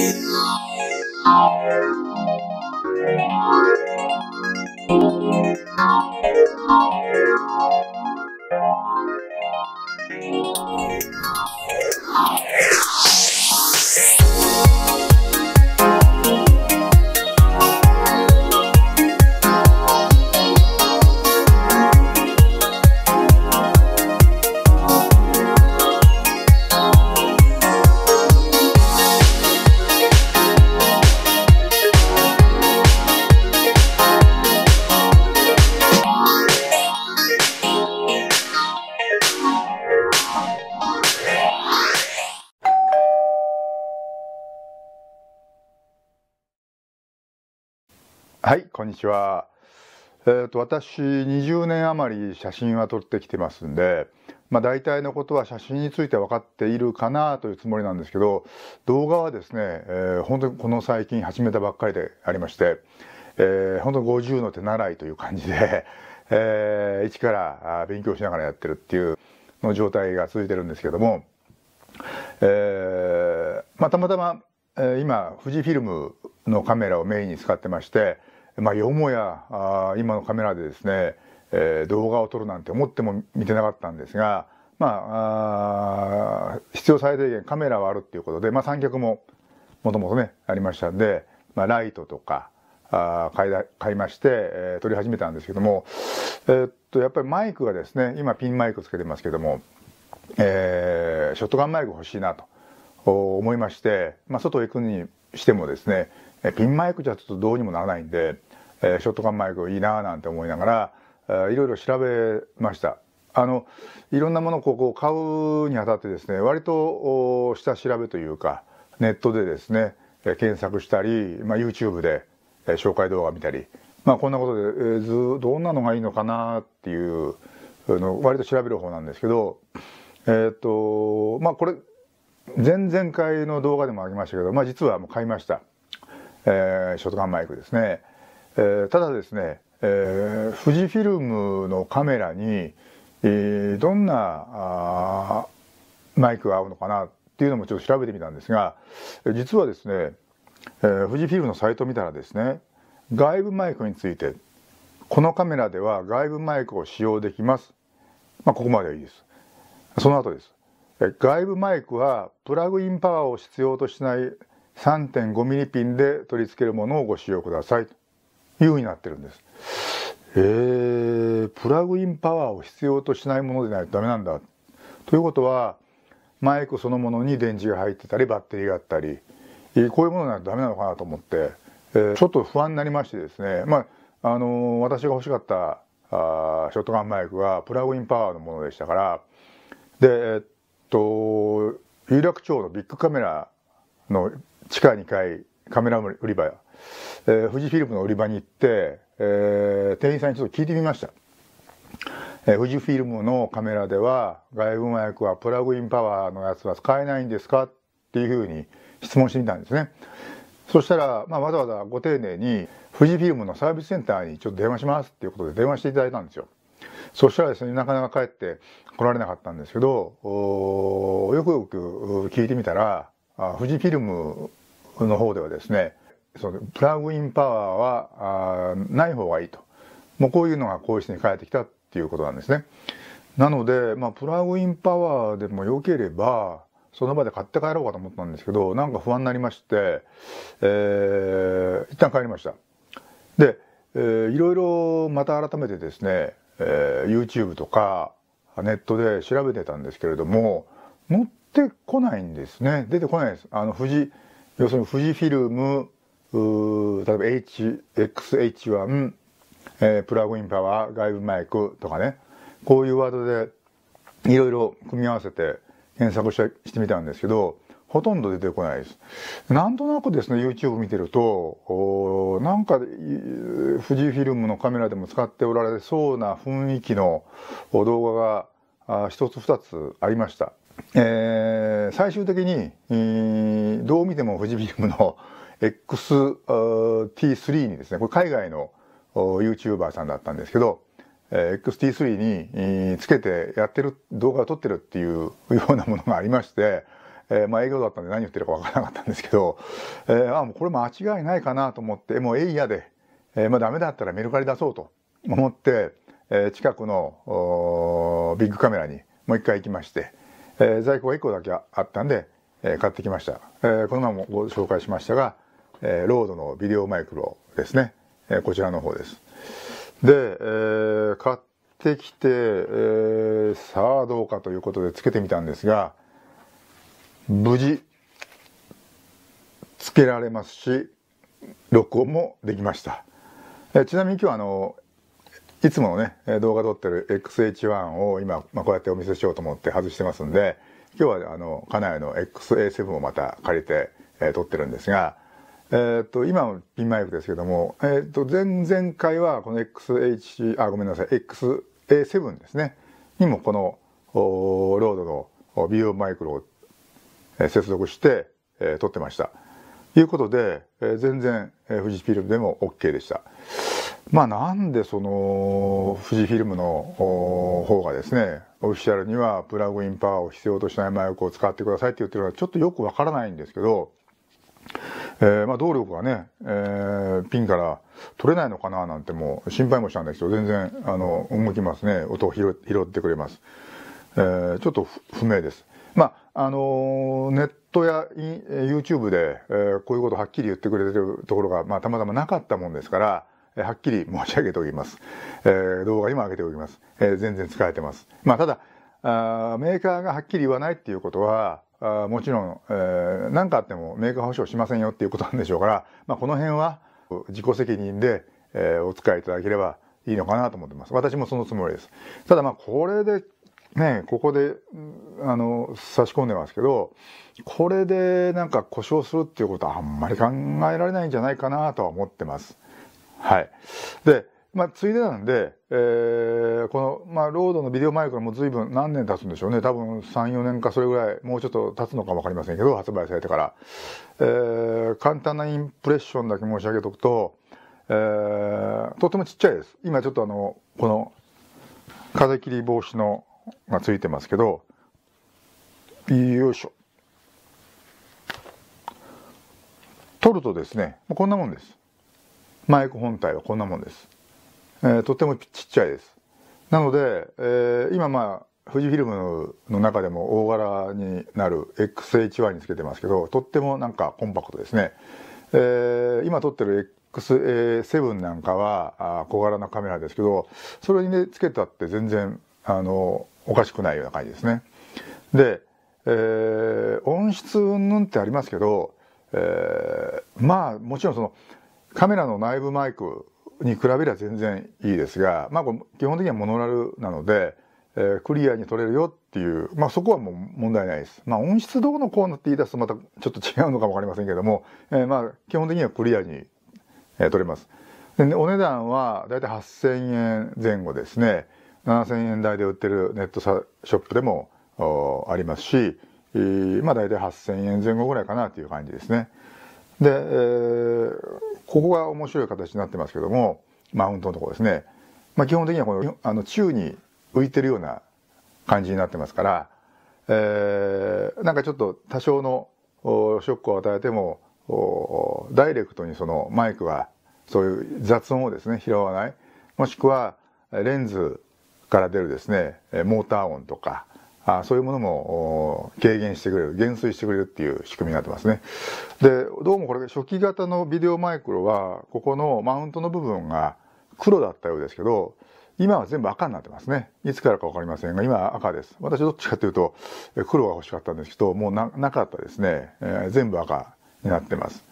Thank はい、こんにちは。えっ、ー、と、私、20年余り写真は撮ってきてますんで、まあ、大体のことは写真について分かっているかなというつもりなんですけど、動画はですね、えー、本当にこの最近始めたばっかりでありまして、えー、本当に50の手習いという感じで、えー、一から勉強しながらやってるっていうの状態が続いてるんですけども、えーまあ、たまたま今富士フィルムのカメラをメインに使ってまして、まあ、よもやあ今のカメラでですね、えー、動画を撮るなんて思っても見てなかったんですが、まあ、あ必要最低限カメラはあるっていうことで、まあ、三脚ももともとねありましたんで、まあ、ライトとかあ買いだ買いまして、えー、撮り始めたんですけども、えー、っとやっぱりマイクがですね今ピンマイクつけてますけども、えー、ショットガンマイク欲しいなと。思いまして、まあ、外へ行くにしてもですねピンマイクじゃちょっとどうにもならないんで、ショットガンマイクいいななんて思いながら、いろいろ調べましたあのいろんなものをこう買うにあたってですね割と下調べというかネットでですね検索したり、まあ、YouTube で紹介動画見たり、まあ、こんなことで、えー、ずどんなのがいいのかなっていうの割と調べる方なんですけどえっ、とまあこれ前々回の動画でもありましたけど、まあ、実はもう買いました、えー、ショットガンマイクですね、えー、ただですね、えー、富士フィルムのカメラに、えー、どんなマイクが合うのかなっていうのもちょっと調べてみたんですが実はですね、えー、富士フィルムのサイトを見たらですね外部マイクについてこのカメラでは外部マイクを使用できます、まあ、ここまではいいですその後です外部マイクはプラグインパワーを必要としない 3.5mm ピンで取り付けるものをご使用くださいというふうになってるんです。えー、プラグインパワーを必要としないものでないとダメなんだ。ということはマイクそのものに電池が入ってたりバッテリーがあったりこういうものになるとダメなのかなと思って、えー、ちょっと不安になりましてですね、まああのー、私が欲しかったあショットガンマイクはプラグインパワーのものでしたからで、えー、と、有楽町のビッグカメラの地下2階、カメラ売り場や、えー、富士フィルムの売り場に行って、えー、店員さんにちょっと聞いてみました。えー、富士フィルムのカメラでは、外部麻薬はプラグインパワーのやつは使えないんですかっていうふうに質問してみたんですね。そしたら、まあ、わざわざご丁寧に、富士フィルムのサービスセンターにちょっと電話しますっていうことで電話していただいたんですよ。そしたらですね、なかなか帰って、来られなかったんですけど、よくよく聞いてみたら、富士フィルムの方ではですね、そのプラグインパワーはない方がいいと。もうこういうのがこういう人に変えてきたっていうことなんですね。なので、まあ、プラグインパワーでも良ければ、その場で買って帰ろうかと思ったんですけど、なんか不安になりまして、えー、一旦帰りました。で、えー、いろいろまた改めてですね、えー、YouTube とか、ネットで調べてたんですけれども、乗ってこないんですね。出てこないです。あの、富士、要するに富士フィルム、例えば H、XH1、えー、プラグインパワー、外部マイクとかね、こういうワードでいろいろ組み合わせて検索してしてみたんですけど、ほとんど出てこないです。なんとなくですね、YouTube 見てると、おなんか、富士フィルムのカメラでも使っておられそうな雰囲気の動画が一つ二つありました。えー、最終的に、えー、どう見ても富士ビームの XT3 にですね、これ海外の YouTuber さんだったんですけど、えー、XT3 に、つけてやってる動画を撮ってるっていうようなものがありまして、えー、まあ営業だったんで何言ってるか分からなかったんですけど、えー、あもうこれ間違いないかなと思って、もうえいやで、えー、まあダメだったらメルカリ出そうと思って、え近くのビッグカメラにもう一回行きまして、え在庫が1個だけあったんで、え買ってきました、えこの前もご紹介しましたが、えロードのビデオマイクロですね、えこちらの方ですで、え買ってきて、えさあどうかということでつけてみたんですが無事つけられますし録音もできました、えちなみに今日あのいつものね、動画撮ってる XH1 を今、まあ、こうやってお見せしようと思って外してますんで、今日はあの、家内の XA7 をまた借りて、えー、撮ってるんですが、えー、っと、今のピンマイクですけども、えー、っと、前々回はこの XH、あ、ごめんなさい、XA7 ですね、にもこの、ーロードの b ュマイクロを、接続して、えー、撮ってました。ということで、えー、全然、えー、富士フィルムでも OK でした。まあなんでその富士フィルムの方がですねオフィシャルにはプラグインパワーを必要としないマイクを使ってくださいって言ってるのはちょっとよくわからないんですけど、えー、まあ動力がね、えー、ピンから取れないのかななんてもう心配もしたんですけど全然あの動きますね音を拾ってくれます、えー、ちょっと不明ですまああのネットや YouTube で、えー、こういうことはっきり言ってくれてるところが、まあ、たまたまなかったもんですからはっきり申し上げておきます。えー、動画にも上げておきます。えー、全然使えてます。まあ、ただあ、メーカーがはっきり言わないっていうことは、もちろん、えー、何かあってもメーカー保証しませんよっていうことなんでしょうから、まあ、この辺は自己責任で、えー、お使いいただければいいのかなと思ってます。私もそのつもりです。ただまあ、これで、ね、ここで、あの、差し込んでますけど、これでなんか故障するっていうことはあんまり考えられないんじゃないかなとは思ってます。はい。で、まあ、ついでなんで、えー、この、まあ、ロードのビデオイクらもい随分何年経つんでしょうね。多分3、4年かそれぐらい、もうちょっと経つのかわかりませんけど、発売されてから。えー、簡単なインプレッションだけ申し上げとくと、えー、とてもちっちゃいです。今ちょっとあの、この、風切り防止のがついてますけど、よいしょ。取るとですね、こんなもんです。マイク本体はこんなもんです。えー、とてもちっちゃいです。なので、えー、今まあ、富士フィルムの中でも大柄になる XH1 につけてますけど、とってもなんかコンパクトですね。えー、今撮ってる XA7 なんかは小柄なカメラですけど、それにね、つけたって全然、あの、おかしくないような感じですね。で、えー、音質ぬんってありますけど、えー、まあ、もちろんその、カメラの内部マイクに比べれば全然いいですが、まあ、基本的にはモノラルなので、えー、クリアに撮れるよっていう、まあ、そこはもう問題ないです。まあ、音質どうのこうのって言い出すとまたちょっと違うのかもわかりませんけども、えー、まあ、基本的にはクリアに、えー、撮れます。で、お値段はだいたい8000円前後ですね。7000円台で売ってるネットショップでもありますし、えー、まあ、大体8000円前後ぐらいかなという感じですね。で、えー、ここが面白い形になってますけども、マウントのところですね。まあ、基本的にはこの、あの、宙に浮いてるような感じになってますから、えー、なんかちょっと多少のショックを与えても、ダイレクトにそのマイクはそういう雑音をですね、拾わない。もしくは、レンズから出るですね、モーター音とか、あそういうものも軽減してくれる減衰してくれるっていう仕組みになってますねでどうもこれ初期型のビデオマイクロはここのマウントの部分が黒だったようですけど今は全部赤になってますね。いつからか分かりませんが、今は赤です。私どっちかというと、黒が欲しかったんですけど、もうなかったですね、えー、全部赤になってます。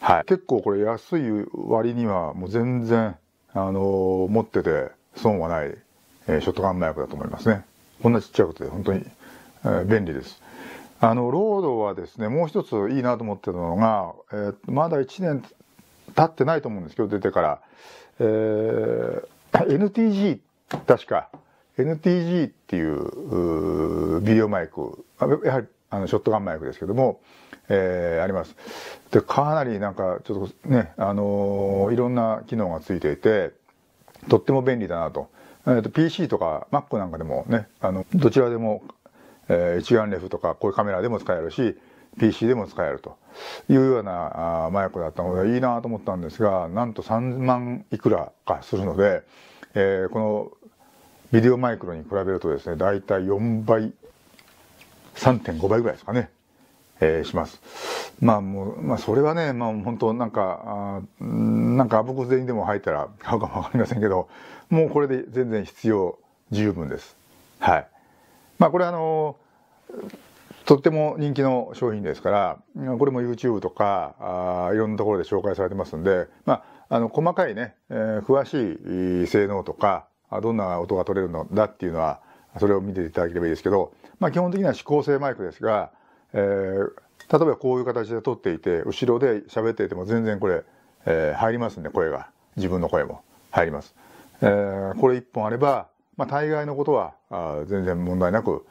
はい。結構これ安い割には、もう全然、あのー、持ってて損はない、えー、ショットガンマイクだと思いますね。こんなちっちゃいことで本当に、え便利です。あのロードはですねもう一ついいなと思ってるのが、えー、まだ1年経ってないと思うんですけど出てから、えー、NTG 確か NTG っていうビデオマイクやはりあのショットガンマイクですけども、えー、ありますでかなりなんかちょっとねあのー、いろんな機能がついていてとっても便利だなとえー、と PC とか Mac なんかでもね、あの、どちらでも、えー、一眼レフとかこういうカメラでも使えるし、PC でも使えるというような麻薬だったのでいいなと思ったんですが、なんと3万いくらかするので、えー、このビデオマイクロに比べるとですね、だいたい4倍、3.5倍ぐらいですかね、えー、します。まあもう、まあそれはね、まあ本当なんか、あなんか僕全員でも入ったら買うかもわかりませんけど、もうこれで全然必要十分です。はい。まあこれあの、とっても人気の商品ですから、これも YouTube とか、あいろんなところで紹介されてますんで、まあ、あの、細かいね、えー、詳しい性能とか、どんな音が取れるのだっていうのは、それを見ていただければいいですけど、まあ基本的には指向性マイクですが、えー、例えばこういう形で撮っていて後ろで喋っていても全然これ、えー、入りますんで声が自分の声も入ります、えー、これ1本あれば、まあ、大概のことはあ全然問題なく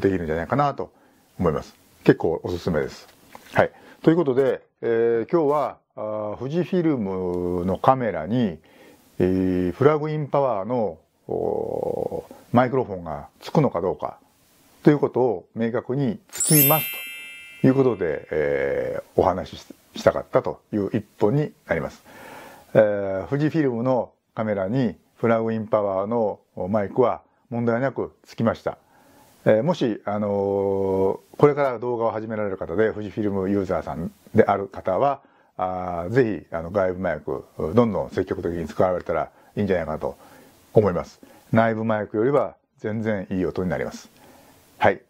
できるんじゃないかなと思います結構おすすめですはいということで、えー、今日はあ富士フィルムのカメラに、えー、プラグインパワーのマイクロフォンがつくのかどうかということを明確につきますということで、えー、お話ししたかったという一本になります。えー、富士フィルムのカメラにプラグインパワーのマイクは問題なくつきました。えー、もし、あのー、これから動画を始められる方で富士フィルムユーザーさんである方はあぜひあの外部マイクどんどん積極的に使われたらいいんじゃないかなと思います。内部マイクよりは全然いい音になります。はい。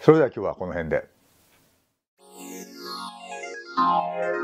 それでは今日はこの辺で。好。